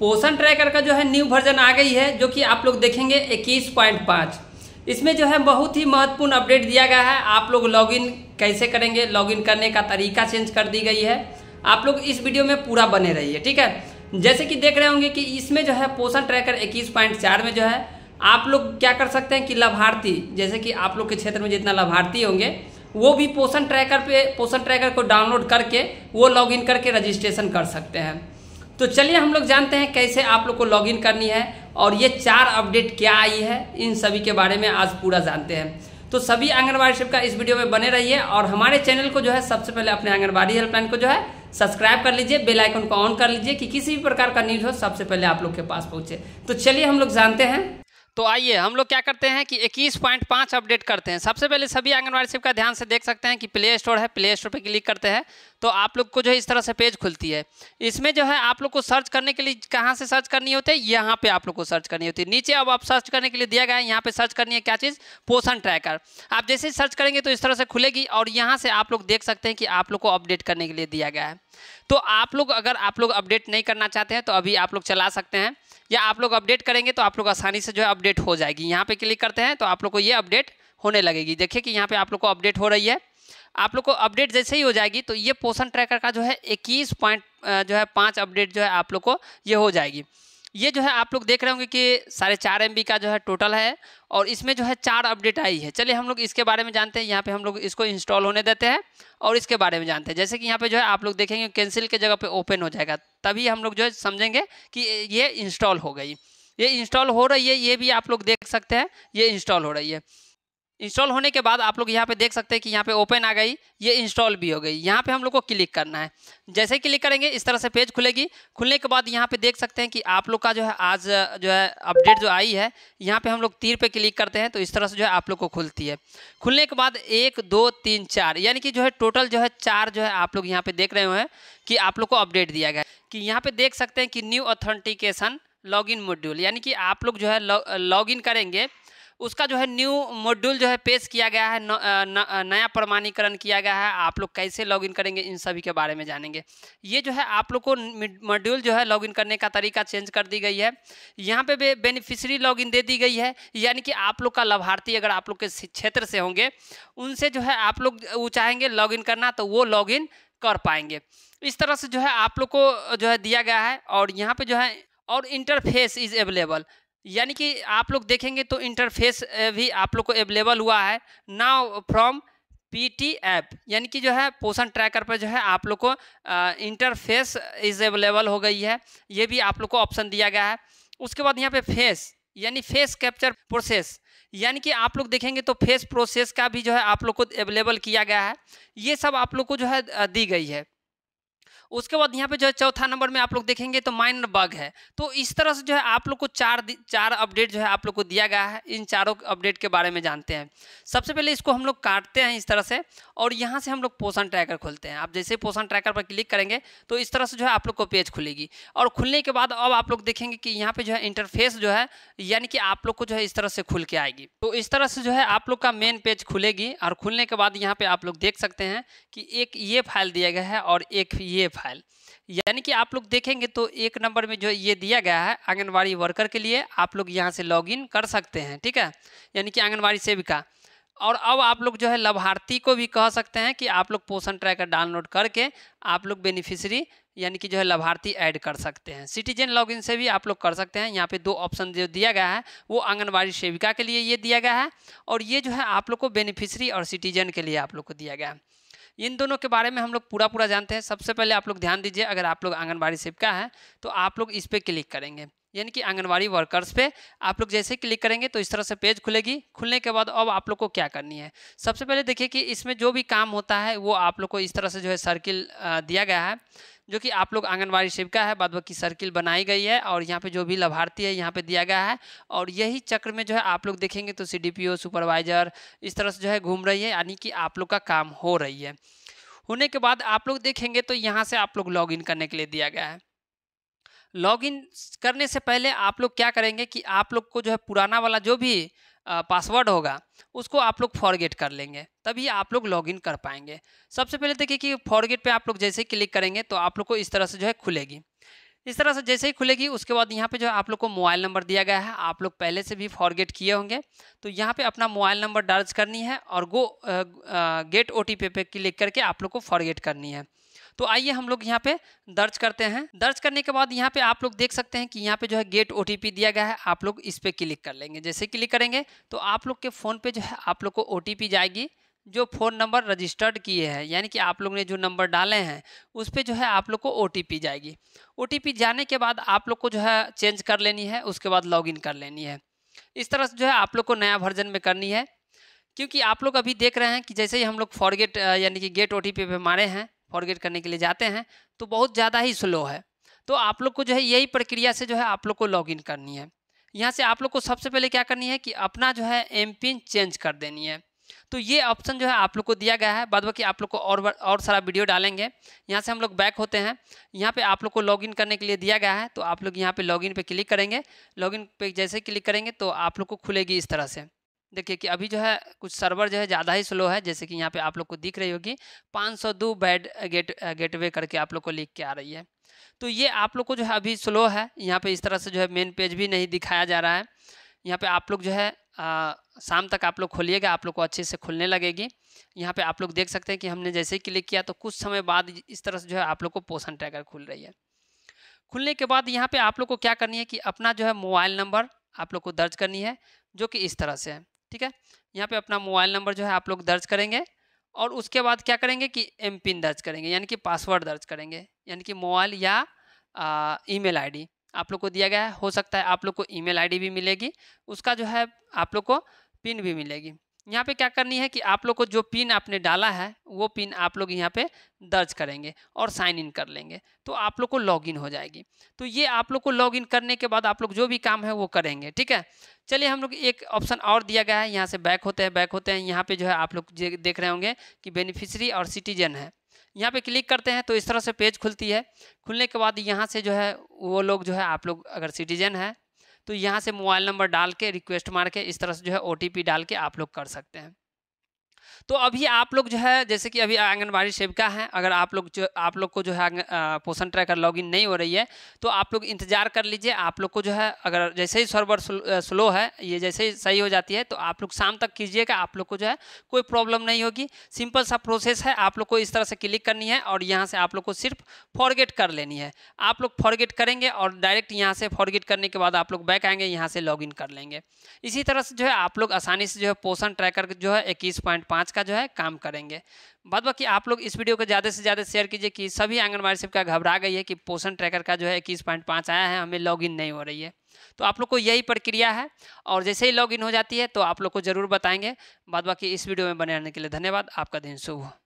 पोषण ट्रैकर का जो है न्यू वर्जन आ गई है जो कि आप लोग देखेंगे इक्कीस पॉइंट पाँच इसमें जो है बहुत ही महत्वपूर्ण अपडेट दिया गया है आप लोग लॉगिन कैसे करेंगे लॉगिन करने का तरीका चेंज कर दी गई है आप लोग इस वीडियो में पूरा बने रहिए ठीक है जैसे कि देख रहे होंगे कि इसमें जो है पोषण ट्रैकर इक्कीस में जो है आप लोग क्या कर सकते हैं कि लाभार्थी जैसे कि आप लोग के क्षेत्र में जितना लाभार्थी होंगे वो भी पोषण ट्रैकर पे पोषण ट्रैकर को डाउनलोड करके वो लॉगिन करके रजिस्ट्रेशन कर सकते हैं तो चलिए हम लोग जानते हैं कैसे आप लोग को लॉगिन करनी है और ये चार अपडेट क्या आई है इन सभी के बारे में आज पूरा जानते हैं तो सभी आंगनबाड़ी शिप का इस वीडियो में बने रहिए और हमारे चैनल को जो है सबसे पहले अपने आंगनबाड़ी हेल्पलाइन को जो है सब्सक्राइब कर लीजिए बेल आइकन को ऑन कर लीजिए कि किसी भी प्रकार का न्यूज हो सबसे पहले आप लोग के पास पहुंचे तो चलिए हम लोग जानते हैं तो आइए हम लोग क्या करते हैं कि 21.5 अपडेट करते हैं सबसे पहले सभी आंगनवाड़ी सेविका ध्यान से देख सकते हैं कि प्ले स्टोर है प्ले स्टोर पर क्लिक करते हैं तो आप लोग को जो है इस तरह से पेज खुलती है इसमें जो है आप लोग को सर्च करने के लिए कहाँ से सर्च करनी होती है यहाँ पे आप लोग को सर्च करनी होती है नीचे अब आप सर्च करने के लिए दिया गया है यहाँ पे सर्च करनी है क्या चीज़ पोषण ट्रैकर आप जैसे सर्च करेंगे तो इस तरह से खुलेगी और यहाँ से आप लोग देख सकते हैं कि आप लोग को अपडेट करने के लिए दिया गया है तो आप लोग अगर आप लोग अपडेट नहीं करना चाहते हैं तो अभी आप लोग चला सकते हैं या आप लोग अपडेट करेंगे तो आप लोग आसानी से जो है अपडेट हो जाएगी यहाँ पे क्लिक करते हैं तो आप लोग को ये अपडेट होने लगेगी देखिए कि यहाँ पे आप लोग को अपडेट हो रही है आप लोग को अपडेट जैसे ही हो जाएगी तो ये पोषण ट्रैकर का जो है इक्कीस पॉइंट जो है पाँच अपडेट जो है आप लोग को ये हो जाएगी ये जो है आप लोग देख रहे होंगे कि साढ़े चार एम का जो है टोटल है और इसमें जो है चार अपडेट आई है चलिए हम लोग इसके बारे में जानते हैं यहाँ पे हम लोग इसको इंस्टॉल होने देते हैं और इसके बारे में जानते हैं जैसे कि यहाँ पे जो है आप लोग देखेंगे कैंसिल के जगह पे ओपन हो जाएगा तभी हम लोग जो है समझेंगे कि ये इंस्टॉल हो गई ये इंस्टॉल हो रही है ये भी आप लोग देख सकते हैं ये इंस्टॉल हो रही है इंस्टॉल होने के बाद आप लोग यहाँ पे देख सकते हैं कि यहाँ पे ओपन आ गई ये इंस्टॉल भी हो गई यहाँ पे हम लोग को क्लिक करना है जैसे क्लिक करेंगे इस तरह से पेज खुलेगी खुलने के बाद यहाँ पे देख सकते हैं कि आप लोग का जो है आज जो है अपडेट जो आई है यहाँ पे हम लोग तीर पे क्लिक करते हैं तो इस तरह से जो है आप लोग को खुलती है खुलने के बाद एक दो तीन चार यानी कि जो है टोटल जो है चार जो है आप लोग यहाँ पे देख रहे हैं कि आप लोग को अपडेट दिया गया कि यहाँ पे देख सकते हैं कि न्यू ऑथेंटिकेशन इन मॉड्यूल यानी कि आप लोग जो है लॉगिन करेंगे उसका जो है न्यू मॉड्यूल जो है पेश किया गया है न, न, नया प्रमाणीकरण किया गया है आप लोग कैसे लॉगिन करेंगे इन सभी के बारे में जानेंगे ये जो है आप लोग को मॉड्यूल जो है लॉगिन करने का तरीका चेंज कर दी गई है यहाँ पे बे, बेनिफिशरी लॉगिन दे दी गई है यानी कि आप लोग का लाभार्थी अगर आप लोग के क्षेत्र से होंगे उनसे जो है आप लोग वो चाहेंगे इन करना तो वो लॉगिन कर पाएंगे इस तरह से जो है आप लोग को जो है दिया गया है और यहाँ पर जो है और इंटरफेस इज अवेलेबल यानी कि आप लोग देखेंगे तो इंटरफेस भी आप लोग को अवेलेबल हुआ है नाउ फ्रॉम टी ऐप यानी कि जो है पोषण ट्रैकर पर जो है आप लोग को इंटरफेस इज अवेलेबल हो गई है ये भी आप लोग को ऑप्शन दिया गया है उसके बाद यहाँ पे फेस यानी फेस कैप्चर प्रोसेस यानी कि आप लोग देखेंगे तो फेस प्रोसेस का भी जो है आप लोग को अवेलेबल किया गया है ये सब आप लोग को जो है दी गई है उसके बाद यहाँ पे जो है चौथा नंबर में आप लोग देखेंगे तो माइनर बग है तो इस तरह से जो है आप लोग को चार चार अपडेट जो है आप लोग को दिया गया है इन चारों अपडेट के बारे में जानते हैं सबसे पहले इसको हम लोग काटते हैं इस तरह से और यहाँ से हम लोग पोषण ट्रैकर खोलते हैं आप जैसे पोषण ट्रैकर पर क्लिक करेंगे तो इस तरह से जो है आप लोग को पेज खुलेगी और खुलने के बाद अब आप लोग देखेंगे कि यहाँ पर जो है इंटरफेस जो है यानी कि आप लोग को जो है इस तरह से खुल के आएगी तो इस तरह से जो है आप लोग का मेन पेज खुलेगी और खुलने के बाद यहाँ पर आप लोग देख सकते हैं कि एक ये फाइल दिया गया है और एक ये ये फाइल यानी कि आप लोग देखेंगे तो एक नंबर में जो ये दिया गया है आंगनबाड़ी वर्कर के लिए आप लोग यहाँ से लॉगिन कर सकते हैं ठीक है यानी कि आंगनबाड़ी सेविका और अब आप लोग जो है लाभार्थी को भी कह सकते हैं कि आप लोग पोषण ट्रैकर डाउनलोड करके आप लोग बेनिफिशरी यानी कि जो है लाभार्थी ऐड कर सकते हैं सिटीजन लॉगिन से भी आप लोग कर सकते हैं यहाँ पे दो ऑप्शन जो दिया गया है वो आंगनबाड़ी सेविका के लिए ये दिया गया है और ये जो है आप लोग को बेनिफिशरी और सिटीजन के लिए आप लोग को दिया गया है इन दोनों के बारे में हम लोग पूरा पूरा जानते हैं सबसे पहले आप लोग ध्यान दीजिए अगर आप लोग आंगनबाड़ी सेविका है तो आप लोग इस पर क्लिक करेंगे यानी कि आंगनवाड़ी वर्कर्स पे आप लोग जैसे क्लिक करेंगे तो इस तरह से पेज खुलेगी खुलने के बाद अब आप लोग को क्या करनी है सबसे पहले देखिए कि इसमें जो भी काम होता है वो आप लोग को इस तरह से जो है सर्किल दिया गया है जो कि आप लोग आंगनबाड़ी सेविका है बाद बाकी सर्किल बनाई गई है और यहाँ पे जो भी लाभार्थी है यहाँ पे दिया गया है और यही चक्र में जो है आप लोग देखेंगे तो सी सुपरवाइजर इस तरह से जो है घूम रही है यानी कि आप लोग का काम हो रही है होने के बाद आप लोग देखेंगे तो यहाँ से आप लोग लॉग करने के लिए दिया गया है लॉगिन करने से पहले आप लोग क्या करेंगे कि आप लोग को जो है पुराना वाला जो भी पासवर्ड होगा उसको आप लोग फॉरगेट कर लेंगे तभी आप लोग लॉगिन कर पाएंगे सबसे पहले देखिए कि फॉरगेट पे आप लोग जैसे ही क्लिक करेंगे तो आप लोग को इस तरह से जो है खुलेगी इस तरह से जैसे ही खुलेगी उसके बाद यहाँ पे जो है आप लोग को मोबाइल नंबर दिया गया है आप लोग पहले से भी फॉरगेट किए होंगे तो यहाँ पे अपना मोबाइल नंबर दर्ज करनी है और गो गेट ओ पे, पे क्लिक करके आप लोग को फॉरगेट करनी है तो आइए हम लोग यहाँ पे दर्ज करते हैं दर्ज करने के बाद यहाँ पे आप लोग देख सकते हैं कि यहाँ पे जो है गेट ओ दिया गया है आप लोग इस पर क्लिक कर लेंगे जैसे क्लिक करेंगे तो आप लोग के फ़ोन पे जो है आप लोग को ओ जाएगी जो फ़ोन नंबर रजिस्टर्ड किए हैं यानी कि आप लोग ने जो नंबर डाले हैं उस पर जो है आप लोग को ओ जाएगी ओ जाने के बाद आप लोग को जो है चेंज कर लेनी है उसके बाद लॉग कर लेनी है इस तरह से जो है आप लोग को नया वर्जन में करनी है क्योंकि आप लोग अभी देख रहे हैं कि जैसे ही हम लोग फॉरगेट यानी कि गेट ओ पे मारे हैं फॉरगेट करने के लिए जाते हैं तो बहुत ज़्यादा ही स्लो है तो आप लोग को जो है यही प्रक्रिया से जो है आप लोग को लॉगिन करनी है यहाँ से आप लोग को सबसे पहले क्या करनी है कि अपना जो है एम पिन चेंज कर देनी है तो ये ऑप्शन जो है आप लोग को दिया गया है बाद बाकी आप लोग को और और सारा वीडियो डालेंगे यहाँ से हम लोग बैक होते हैं यहाँ पे आप लोग को लॉगिन करने के लिए दिया गया है तो आप लोग यहाँ पे लॉगिन पे क्लिक करेंगे लॉगिन पे जैसे क्लिक करेंगे तो आप लोग को खुलेगी इस तरह से देखिए कि अभी जो है कुछ सर्वर जो है ज़्यादा ही स्लो है जैसे कि यहाँ पे आप लोग को दिख रही होगी 502 बैड गेट गेटवे करके आप लोग को लिख के आ रही है तो ये आप लोग को जो है अभी स्लो है यहाँ पे इस तरह से जो है मेन पेज भी नहीं दिखाया जा रहा है यहाँ पे आप लोग जो है आ, शाम तक आप लोग खोलिएगा आप लोग को अच्छे से खुलने लगेगी यहाँ पर आप लोग देख सकते हैं कि हमने जैसे ही क्लिक किया तो कुछ समय बाद इस तरह से जो है आप लोग को पोषण ट्रैकर खुल रही है खुलने के बाद यहाँ पर आप लोग को क्या करनी है कि अपना जो है मोबाइल नंबर आप लोग को दर्ज करनी है जो कि इस तरह से है ठीक है यहाँ पे अपना मोबाइल नंबर जो है आप लोग दर्ज करेंगे और उसके बाद क्या करेंगे कि एम पिन दर्ज करेंगे यानी कि पासवर्ड दर्ज करेंगे यानी कि मोबाइल या ई मेल आप लोग को दिया गया है हो सकता है आप लोग को ई मेल भी मिलेगी उसका जो है आप लोग को पिन भी मिलेगी यहाँ पे क्या करनी है कि आप लोग को जो पिन आपने डाला है वो पिन आप लोग यहाँ पे दर्ज करेंगे और साइन इन कर लेंगे तो आप लोग को लॉगिन हो जाएगी तो ये आप लोग को लॉगिन करने के बाद आप लोग जो भी काम है वो करेंगे ठीक है चलिए हम लोग एक ऑप्शन और दिया गया है यहाँ से बैक होते हैं बैक होते हैं यहाँ पर जो है आप लोग देख रहे होंगे कि बेनिफिशरी और सिटीजन है यहाँ पे क्लिक करते हैं तो इस तरह से पेज खुलती है खुलने के बाद यहाँ से जो है वो लोग जो है आप लोग अगर सिटीजन है तो यहाँ से मोबाइल नंबर डाल के रिक्वेस्ट मार के इस तरह से जो है ओ डाल के आप लोग कर सकते हैं तो अभी आप लोग जो है जैसे कि अभी आंगनबाड़ी सेविका हैं अगर आप लोग जो आप लोग को जो है पोषण ट्रैकर लॉगिन नहीं हो रही है तो आप लोग इंतजार कर लीजिए आप लोग को जो है अगर जैसे ही सर्वर स्लो है ये जैसे ही सही हो जाती है तो आप लोग शाम तक कीजिएगा आप लोग को जो है कोई प्रॉब्लम नहीं होगी सिंपल सा प्रोसेस है आप लोग को इस तरह से क्लिक करनी है और यहाँ से आप लोग को सिर्फ फॉरगेट कर लेनी है आप लोग फॉरगेट करेंगे और डायरेक्ट यहाँ से फॉरगेट करने के बाद आप लोग बैक आएंगे यहाँ से लॉगिन कर लेंगे इसी तरह से जो है आप लोग आसानी से जो है पोषण ट्रैकर जो है इक्कीस पॉइंट पाँच जांच का जो है काम करेंगे बाद बाकी आप लोग इस वीडियो को ज़्यादा से ज़्यादा शेयर कीजिए कि सभी आंगनबाड़ी सेविका घबरा गई है कि पोषण ट्रैकर का जो है इक्कीस पॉइंट पाँच आया है हमें लॉगिन नहीं हो रही है तो आप लोग को यही प्रक्रिया है और जैसे ही लॉग हो जाती है तो आप लोग को ज़रूर बताएंगे बाद बाकी इस वीडियो में बने रहने के लिए धन्यवाद आपका दिन शुभ हो